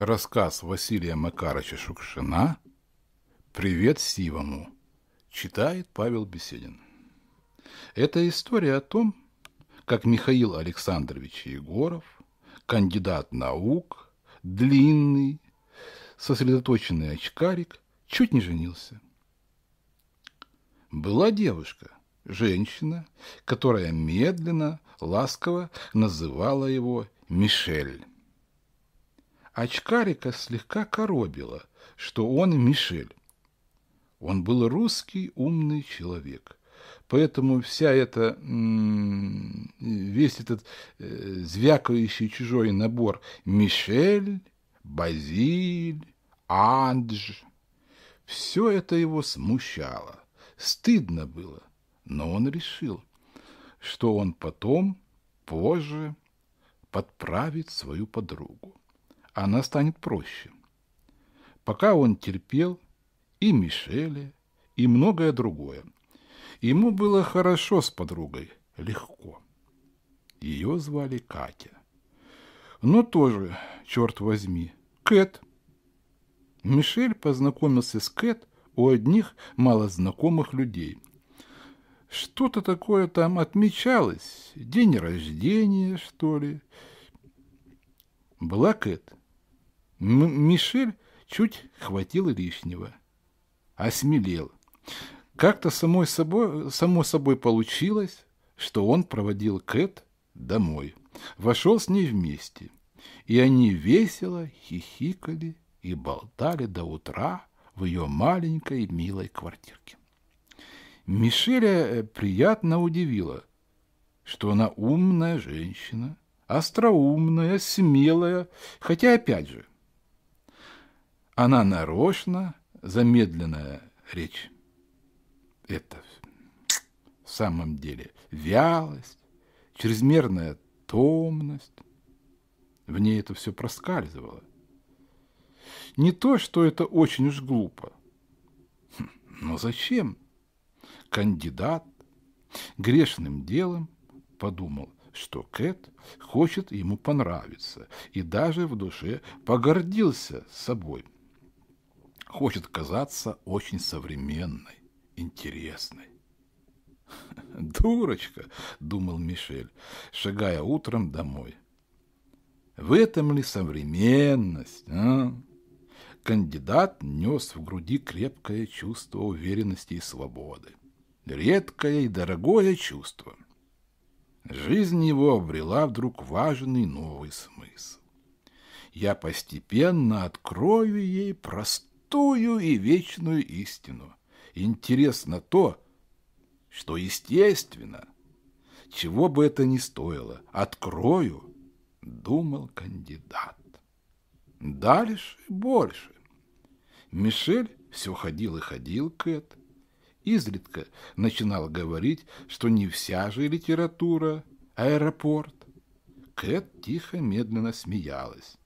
Рассказ Василия Макарыча Шукшина «Привет Сивому» читает Павел Беседин. Это история о том, как Михаил Александрович Егоров, кандидат наук, длинный, сосредоточенный очкарик, чуть не женился. Была девушка, женщина, которая медленно, ласково называла его Мишель. Очкарика слегка коробило, что он Мишель. Он был русский умный человек. Поэтому вся эта, весь этот э, звякающий чужой набор Мишель, Базиль, Андж все это его смущало, стыдно было, но он решил, что он потом, позже, подправит свою подругу она станет проще. Пока он терпел и Мишеле и многое другое. Ему было хорошо с подругой, легко. Ее звали Катя. Но «Ну тоже, черт возьми, Кэт. Мишель познакомился с Кэт у одних малознакомых людей. Что-то такое там отмечалось, день рождения, что ли. Была Кэт М Мишель чуть хватил лишнего. Осмелел. Как-то самой собой, само собой получилось, что он проводил Кэт домой. Вошел с ней вместе. И они весело хихикали и болтали до утра в ее маленькой милой квартирке. Мишеля э, приятно удивила, что она умная женщина, остроумная, смелая, хотя, опять же, она нарочно замедленная речь. Это в самом деле вялость, чрезмерная томность. В ней это все проскальзывало. Не то, что это очень уж глупо. Но зачем? Кандидат грешным делом подумал, что Кэт хочет ему понравиться, и даже в душе погордился собой хочет казаться очень современной, интересной. «Дурочка!» — думал Мишель, шагая утром домой. «В этом ли современность, а?» Кандидат нес в груди крепкое чувство уверенности и свободы. Редкое и дорогое чувство. Жизнь его обрела вдруг важный новый смысл. Я постепенно открою ей простор святую и вечную истину. Интересно то, что естественно, чего бы это ни стоило, открою, думал кандидат. Дальше больше. Мишель все ходил и ходил Кэт. Изредка начинал говорить, что не вся же литература аэропорт. Кэт тихо, медленно смеялась.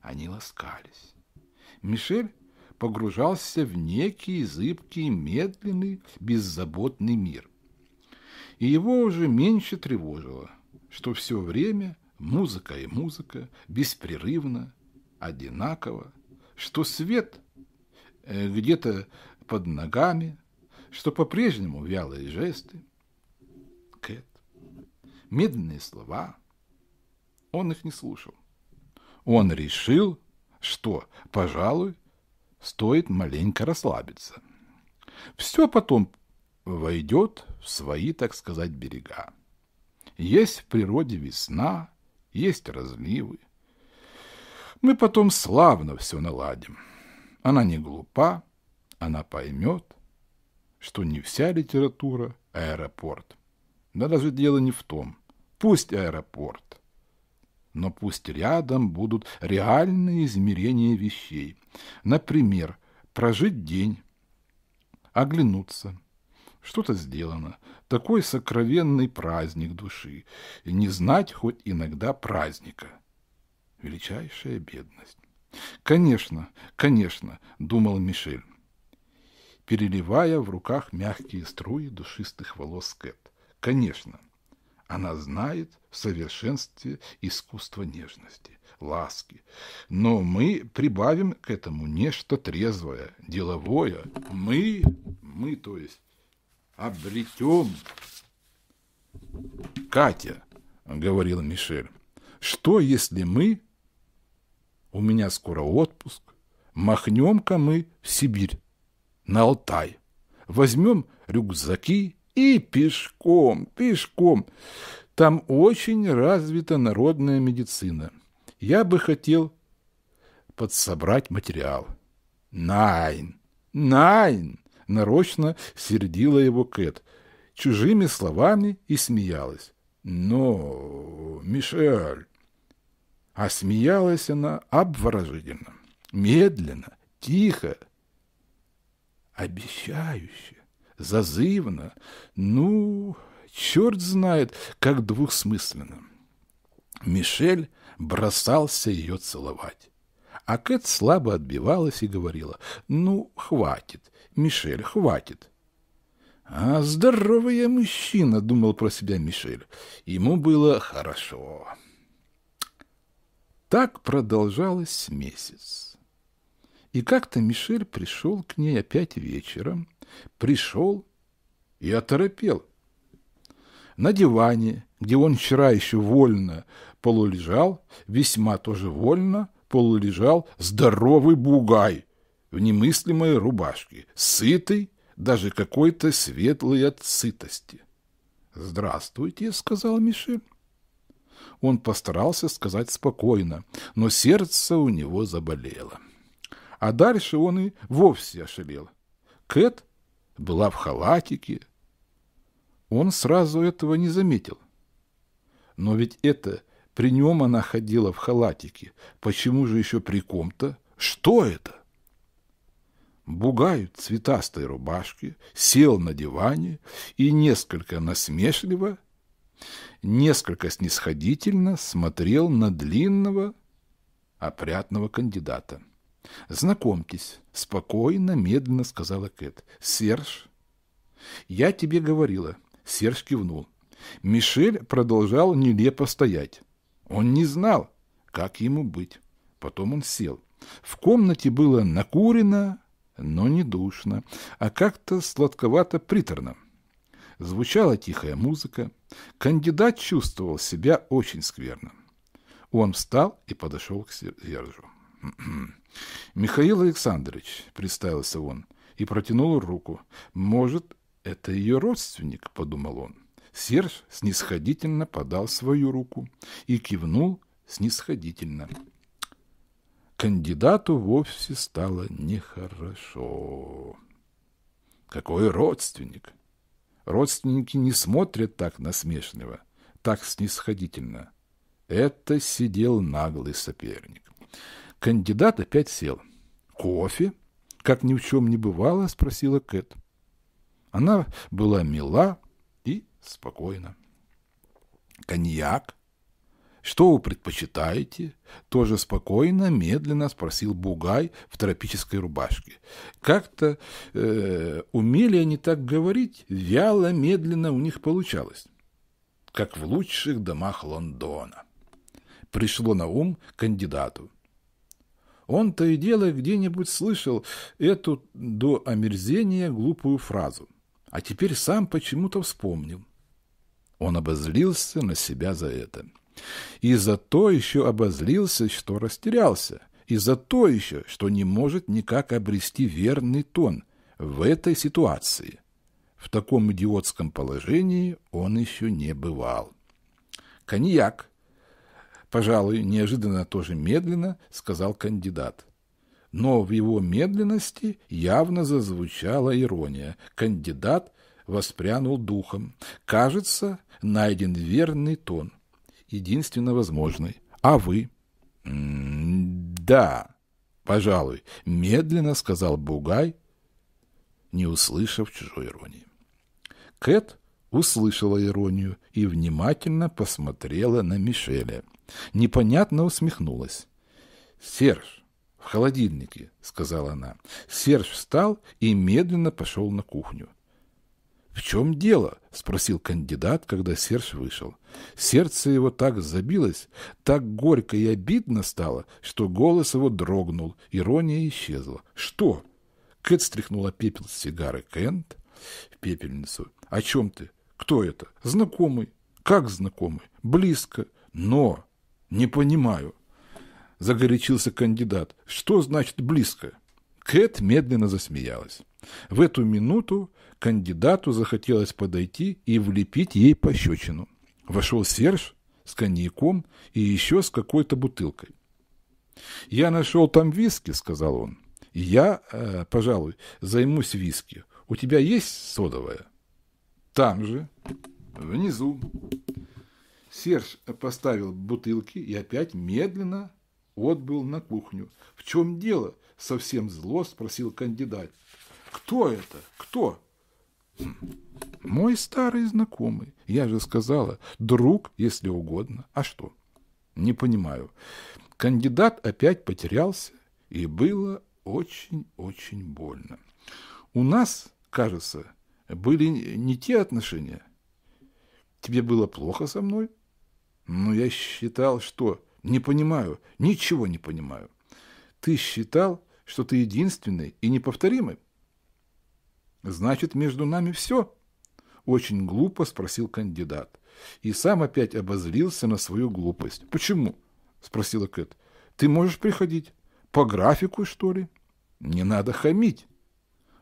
Они ласкались. Мишель погружался в некий зыбкий, медленный, беззаботный мир. И его уже меньше тревожило, что все время музыка и музыка беспрерывно, одинаково, что свет э, где-то под ногами, что по-прежнему вялые жесты. Кэт. Медленные слова. Он их не слушал. Он решил, что, пожалуй, Стоит маленько расслабиться. Все потом войдет в свои, так сказать, берега. Есть в природе весна, есть разливы. Мы потом славно все наладим. Она не глупа, она поймет, что не вся литература – аэропорт. Да даже дело не в том. Пусть аэропорт – но пусть рядом будут реальные измерения вещей. Например, прожить день, оглянуться. Что-то сделано. Такой сокровенный праздник души. И не знать хоть иногда праздника. Величайшая бедность. «Конечно, конечно», — думал Мишель, переливая в руках мягкие струи душистых волос Кэт. «Конечно». Она знает в совершенстве искусство нежности, ласки. Но мы прибавим к этому нечто трезвое, деловое. Мы, мы, то есть, обретем... Катя, говорила Мишель, что если мы... У меня скоро отпуск. Махнем-ка мы в Сибирь, на Алтай. Возьмем рюкзаки и пешком, пешком. Там очень развита народная медицина. Я бы хотел подсобрать материал. Найн, найн, нарочно сердила его Кэт чужими словами и смеялась. Но, Мишель... А смеялась она обворожительно, медленно, тихо, обещающе зазывно, ну, черт знает, как двухсмысленно. Мишель бросался ее целовать. А Кэт слабо отбивалась и говорила, «Ну, хватит, Мишель, хватит». «А здоровый мужчина», — думал про себя Мишель. Ему было хорошо. Так продолжалось месяц. И как-то Мишель пришел к ней опять вечером пришел и оторопел. На диване, где он вчера еще вольно полулежал, весьма тоже вольно полулежал здоровый бугай в немыслимой рубашке, сытый, даже какой-то светлый от сытости. «Здравствуйте», — сказал Мишель. Он постарался сказать спокойно, но сердце у него заболело. А дальше он и вовсе ошалел. Кэт была в халатике. Он сразу этого не заметил. Но ведь это при нем она ходила в халатике. Почему же еще при ком-то? Что это? Бугай в цветастой рубашке сел на диване и несколько насмешливо, несколько снисходительно смотрел на длинного, опрятного кандидата. «Знакомьтесь», — спокойно, медленно сказала Кэт. «Серж?» «Я тебе говорила». Серж кивнул. Мишель продолжал нелепо стоять. Он не знал, как ему быть. Потом он сел. В комнате было накурено, но не душно, а как-то сладковато-приторно. Звучала тихая музыка. Кандидат чувствовал себя очень скверно. Он встал и подошел к Сержу. «Михаил Александрович», — представился он, и протянул руку. «Может, это ее родственник?» — подумал он. Серж снисходительно подал свою руку и кивнул снисходительно. Кандидату вовсе стало нехорошо. Какой родственник? Родственники не смотрят так насмешливо, так снисходительно. Это сидел наглый соперник. Кандидат опять сел. «Кофе?» — как ни в чем не бывало, спросила Кэт. Она была мила и спокойна. «Коньяк?» «Что вы предпочитаете?» Тоже спокойно, медленно спросил Бугай в тропической рубашке. Как-то э, умели они так говорить, вяло, медленно у них получалось. Как в лучших домах Лондона. Пришло на ум кандидату. Он то и дело где-нибудь слышал эту до омерзения глупую фразу, а теперь сам почему-то вспомнил. Он обозлился на себя за это. И за то еще обозлился, что растерялся. И за то еще, что не может никак обрести верный тон в этой ситуации. В таком идиотском положении он еще не бывал. Коньяк пожалуй, неожиданно а тоже медленно, сказал кандидат. Но в его медленности явно зазвучала ирония. Кандидат воспрянул духом. Кажется, найден верный тон, единственно возможный. А вы? да, пожалуй, медленно сказал Бугай, не услышав чужой иронии. Кэт услышала иронию и внимательно посмотрела на Мишеля. Непонятно усмехнулась. «Серж, в холодильнике», — сказала она. Серж встал и медленно пошел на кухню. «В чем дело?» — спросил кандидат, когда Серж вышел. Сердце его так забилось, так горько и обидно стало, что голос его дрогнул, ирония исчезла. «Что?» — Кэт стряхнула пепел с сигары Кент в пепельницу. «О чем ты?» Кто это? Знакомый. Как знакомый? Близко. Но не понимаю. Загорячился кандидат. Что значит близко? Кэт медленно засмеялась. В эту минуту кандидату захотелось подойти и влепить ей пощечину. Вошел Серж с коньяком и еще с какой-то бутылкой. «Я нашел там виски», — сказал он. «Я, э, пожалуй, займусь виски. У тебя есть содовая?» Там же, внизу, Серж поставил бутылки и опять медленно отбыл на кухню. «В чем дело?» – совсем зло спросил кандидат. «Кто это? Кто?» «Хм, «Мой старый знакомый. Я же сказала, друг, если угодно. А что?» «Не понимаю. Кандидат опять потерялся, и было очень-очень больно. У нас, кажется, были не те отношения. Тебе было плохо со мной? Но ну, я считал, что... Не понимаю, ничего не понимаю. Ты считал, что ты единственный и неповторимый? Значит, между нами все? Очень глупо спросил кандидат. И сам опять обозлился на свою глупость. Почему? Спросила Кэт. Ты можешь приходить? По графику, что ли? Не надо хамить.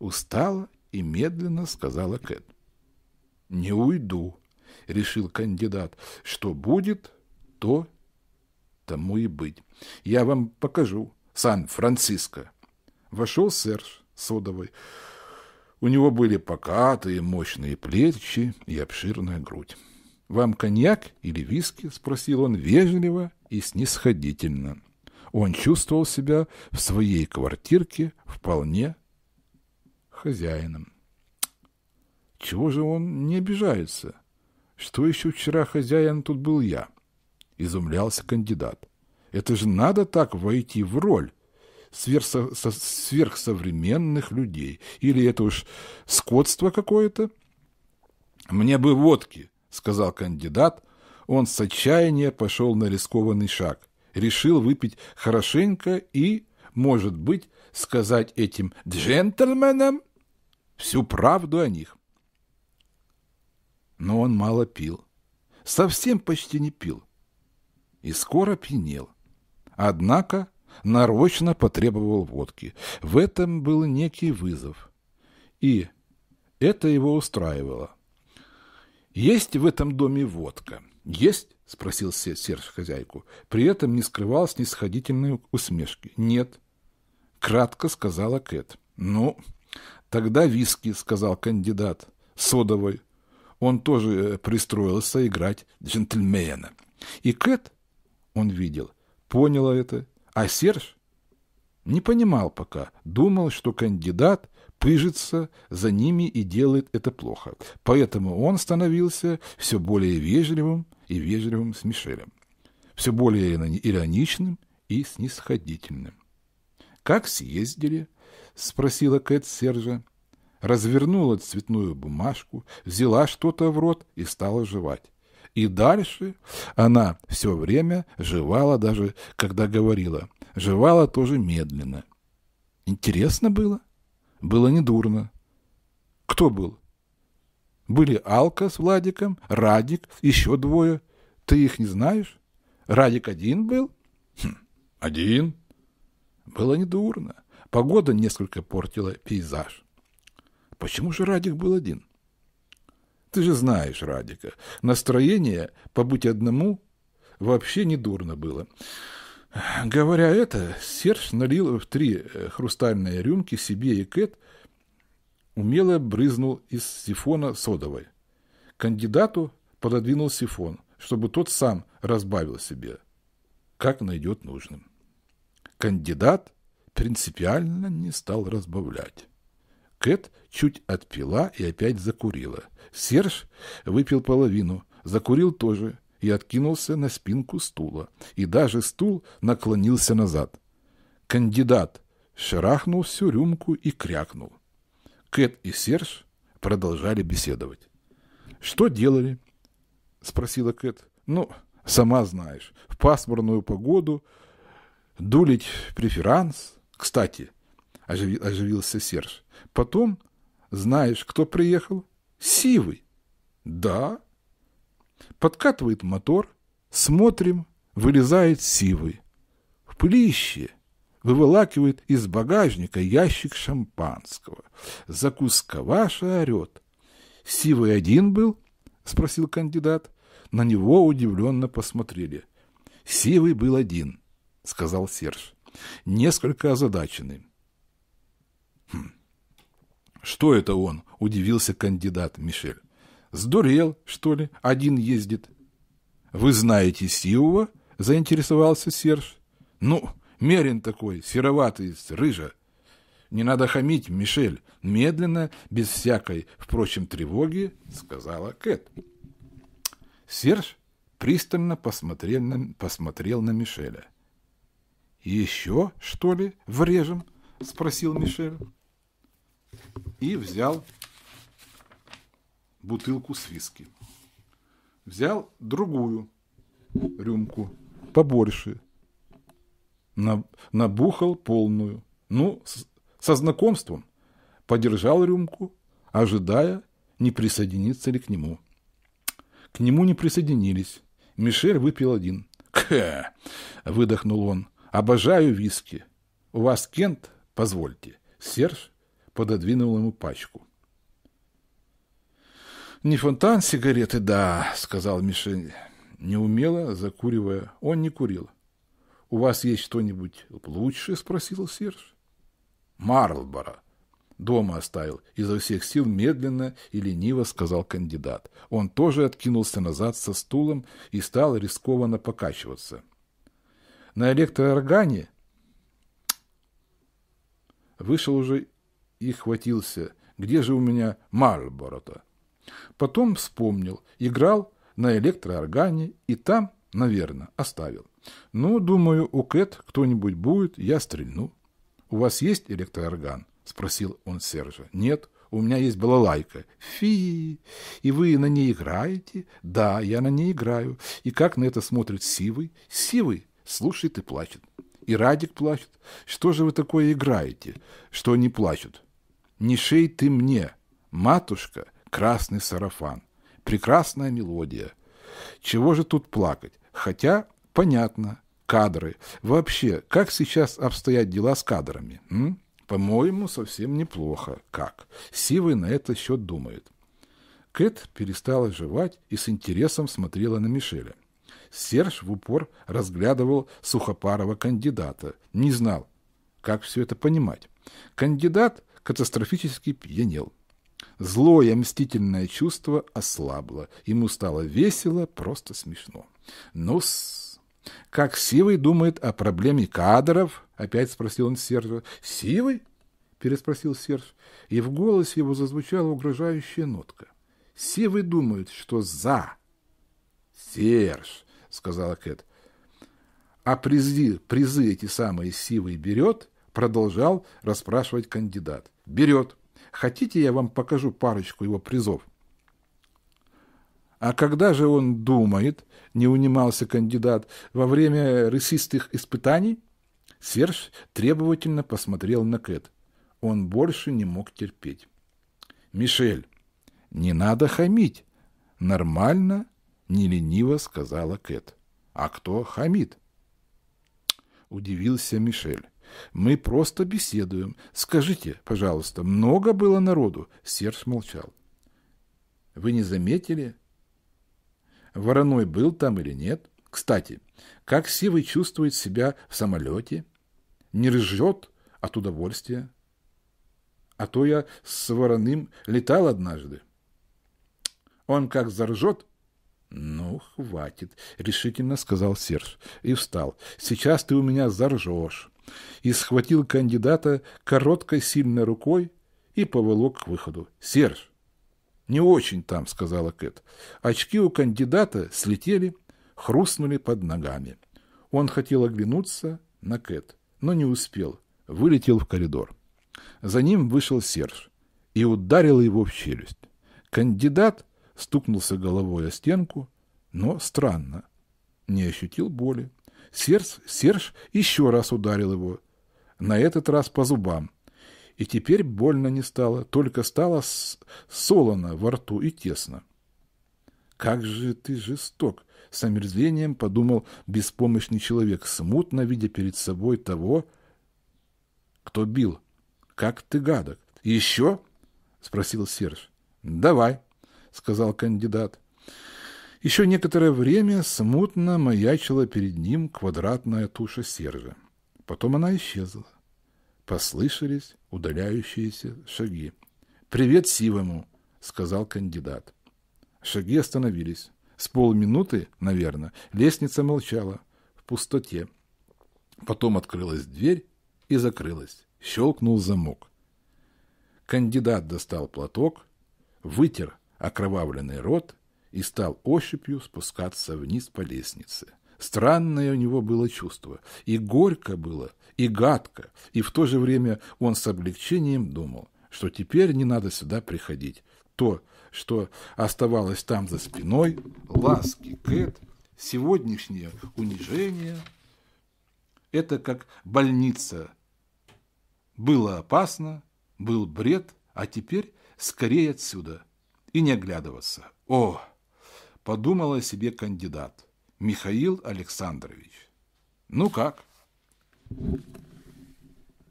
Устала и медленно сказала Кэт. «Не уйду», — решил кандидат. «Что будет, то тому и быть. Я вам покажу. Сан-Франциско». Вошел Серж Содовой. У него были покатые, мощные плечи и обширная грудь. «Вам коньяк или виски?» — спросил он вежливо и снисходительно. Он чувствовал себя в своей квартирке вполне хозяином. Чего же он не обижается? Что еще вчера хозяин тут был я? Изумлялся кандидат. Это же надо так войти в роль сверхсовременных людей. Или это уж скотство какое-то? Мне бы водки, сказал кандидат. Он с отчаяния пошел на рискованный шаг. Решил выпить хорошенько и, может быть, сказать этим джентльменам всю правду о них. Но он мало пил, совсем почти не пил, и скоро пьянел. Однако нарочно потребовал водки. В этом был некий вызов, и это его устраивало. «Есть в этом доме водка?» «Есть?» – спросил Серж хозяйку. При этом не скрывал снисходительной усмешки. «Нет», – кратко сказала Кэт. «Ну, «Тогда виски», — сказал кандидат, — «содовой». Он тоже э, пристроился играть джентльмена. И Кэт, он видел, поняла это, а Серж не понимал пока, думал, что кандидат пыжится за ними и делает это плохо. Поэтому он становился все более вежливым и вежливым с Мишелем, все более ироничным и снисходительным. «Как съездили?» — спросила Кэт Сержа. Развернула цветную бумажку, взяла что-то в рот и стала жевать. И дальше она все время жевала, даже когда говорила. Жевала тоже медленно. Интересно было. Было недурно. Кто был? Были Алка с Владиком, Радик, еще двое. Ты их не знаешь? Радик один был? Хм, один. Было недурно. Погода несколько портила пейзаж. Почему же Радик был один? Ты же знаешь Радика. Настроение побыть одному вообще недурно было. Говоря это, Серж налил в три э, хрустальные рюмки себе и Кэт, умело брызнул из сифона содовой. Кандидату пододвинул сифон, чтобы тот сам разбавил себе, как найдет нужным. Кандидат принципиально не стал разбавлять. Кэт чуть отпила и опять закурила. Серж выпил половину, закурил тоже и откинулся на спинку стула. И даже стул наклонился назад. Кандидат шарахнул всю рюмку и крякнул. Кэт и Серж продолжали беседовать. «Что делали?» — спросила Кэт. «Ну, сама знаешь, в пасмурную погоду дулить преферанс. Кстати, оживился Серж. Потом, знаешь, кто приехал? Сивый. Да. Подкатывает мотор, смотрим, вылезает Сивый. В пылище выволакивает из багажника ящик шампанского. Закуска ваша орет. Сивый один был? Спросил кандидат. На него удивленно посмотрели. Сивый был один. — сказал Серж. «Несколько озадачены». «Хм. «Что это он?» — удивился кандидат Мишель. «Сдурел, что ли? Один ездит». «Вы знаете Сиува?» — заинтересовался Серж. «Ну, мерен такой, сероватый, рыжа. Не надо хамить, Мишель!» — медленно, без всякой, впрочем, тревоги, сказала Кэт. Серж пристально посмотрел на, посмотрел на Мишеля. «Еще, что ли, врежем?» — спросил Мишель. И взял бутылку с виски. Взял другую рюмку, побольше. Набухал полную. Ну, со знакомством. Подержал рюмку, ожидая, не присоединиться ли к нему. К нему не присоединились. Мишель выпил один. «Кхе!» — выдохнул он. Обожаю виски. У вас Кент? Позвольте. Серж пододвинул ему пачку. «Не фонтан сигареты, да», — сказал Мишель, неумело закуривая. Он не курил. «У вас есть что-нибудь лучше?» — спросил Серж. «Марлборо». Дома оставил. Изо всех сил медленно и лениво сказал кандидат. Он тоже откинулся назад со стулом и стал рискованно покачиваться. На электрооргане вышел уже и хватился. Где же у меня мальборо Потом вспомнил. Играл на электрооргане и там, наверное, оставил. Ну, думаю, у Кэт кто-нибудь будет, я стрельну. У вас есть электроорган? Спросил он Сержа. Нет, у меня есть балалайка. Фи, и вы на ней играете? Да, я на ней играю. И как на это смотрит Сивый? Сивый слушает и плачет. И Радик плачет. Что же вы такое играете, что они плачут? Не шей ты мне, матушка, красный сарафан. Прекрасная мелодия. Чего же тут плакать? Хотя, понятно, кадры. Вообще, как сейчас обстоят дела с кадрами? По-моему, совсем неплохо. Как? Сивый на это счет думает. Кэт перестала жевать и с интересом смотрела на Мишеля. Серж в упор разглядывал сухопарого кандидата. Не знал, как все это понимать. Кандидат катастрофически пьянел. Злое мстительное чувство ослабло. Ему стало весело, просто смешно. ну -с. Как Сивый думает о проблеме кадров? Опять спросил он Сержа. Сивый? Переспросил Серж. И в голосе его зазвучала угрожающая нотка. Сивый думает, что за. Серж, сказала Кэт. А призы, призы эти самые сивые берет, продолжал расспрашивать кандидат. Берет. Хотите, я вам покажу парочку его призов? А когда же он думает, не унимался кандидат, во время рысистых испытаний? Серж требовательно посмотрел на Кэт. Он больше не мог терпеть. «Мишель, не надо хамить. Нормально — нелениво сказала Кэт. «А кто хамит?» Удивился Мишель. «Мы просто беседуем. Скажите, пожалуйста, много было народу?» Серж молчал. «Вы не заметили? Вороной был там или нет? Кстати, как Сивый чувствует себя в самолете? Не ржет от удовольствия? А то я с Вороным летал однажды. Он как заржет, «Ну, хватит», — решительно сказал Серж и встал. «Сейчас ты у меня заржешь». И схватил кандидата короткой сильной рукой и поволок к выходу. «Серж!» «Не очень там», — сказала Кэт. Очки у кандидата слетели, хрустнули под ногами. Он хотел оглянуться на Кэт, но не успел. Вылетел в коридор. За ним вышел Серж и ударил его в челюсть. Кандидат стукнулся головой о стенку, но странно, не ощутил боли. Серж, Серж еще раз ударил его, на этот раз по зубам. И теперь больно не стало, только стало солоно во рту и тесно. «Как же ты жесток!» — с омерзением подумал беспомощный человек, смутно видя перед собой того, кто бил. «Как ты гадок!» «Еще?» — спросил Серж. «Давай!» сказал кандидат. Еще некоторое время смутно маячила перед ним квадратная туша Сержа. Потом она исчезла. Послышались удаляющиеся шаги. «Привет Сивому!» — сказал кандидат. Шаги остановились. С полминуты, наверное, лестница молчала в пустоте. Потом открылась дверь и закрылась. Щелкнул замок. Кандидат достал платок, вытер окровавленный рот и стал ощупью спускаться вниз по лестнице. Странное у него было чувство. И горько было, и гадко, и в то же время он с облегчением думал, что теперь не надо сюда приходить. То, что оставалось там за спиной, ласки Кэт, сегодняшнее унижение, это как больница. Было опасно, был бред, а теперь скорее отсюда и не оглядываться. О, подумал о себе кандидат, Михаил Александрович. Ну как?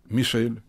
Мишель,